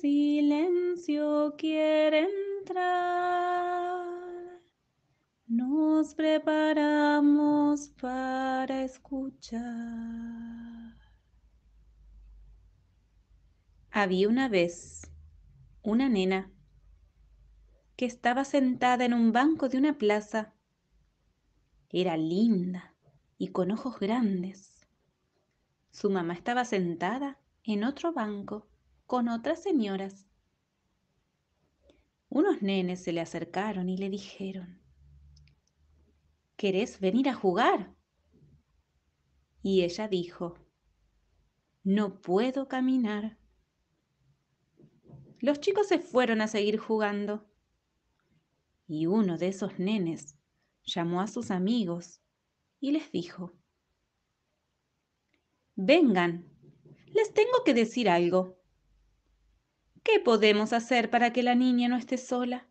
silencio quiere entrar. Nos preparamos para escuchar. Había una vez una nena que estaba sentada en un banco de una plaza. Era linda y con ojos grandes. Su mamá estaba sentada en otro banco con otras señoras. Unos nenes se le acercaron y le dijeron, ¿querés venir a jugar? Y ella dijo, no puedo caminar. Los chicos se fueron a seguir jugando. Y uno de esos nenes llamó a sus amigos y les dijo, Vengan, les tengo que decir algo. ¿Qué podemos hacer para que la niña no esté sola?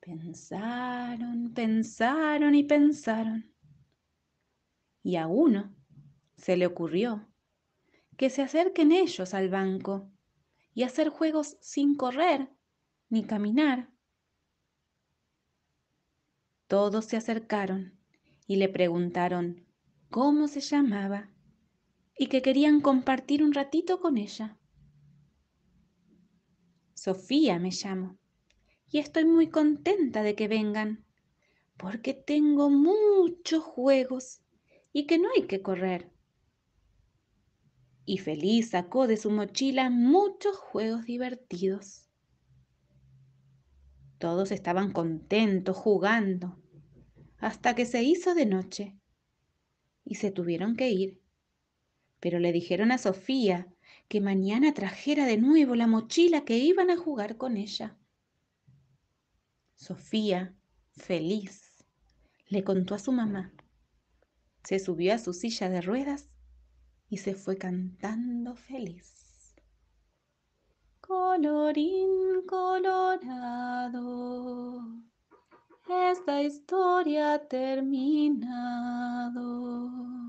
Pensaron, pensaron y pensaron. Y a uno se le ocurrió que se acerquen ellos al banco y hacer juegos sin correr ni caminar. Todos se acercaron y le preguntaron cómo se llamaba y que querían compartir un ratito con ella. Sofía me llamo, y estoy muy contenta de que vengan, porque tengo muchos juegos y que no hay que correr. Y Feliz sacó de su mochila muchos juegos divertidos. Todos estaban contentos jugando, hasta que se hizo de noche y se tuvieron que ir. Pero le dijeron a Sofía que mañana trajera de nuevo la mochila que iban a jugar con ella. Sofía, feliz, le contó a su mamá. Se subió a su silla de ruedas y se fue cantando feliz. Colorín colorado, esta historia terminado.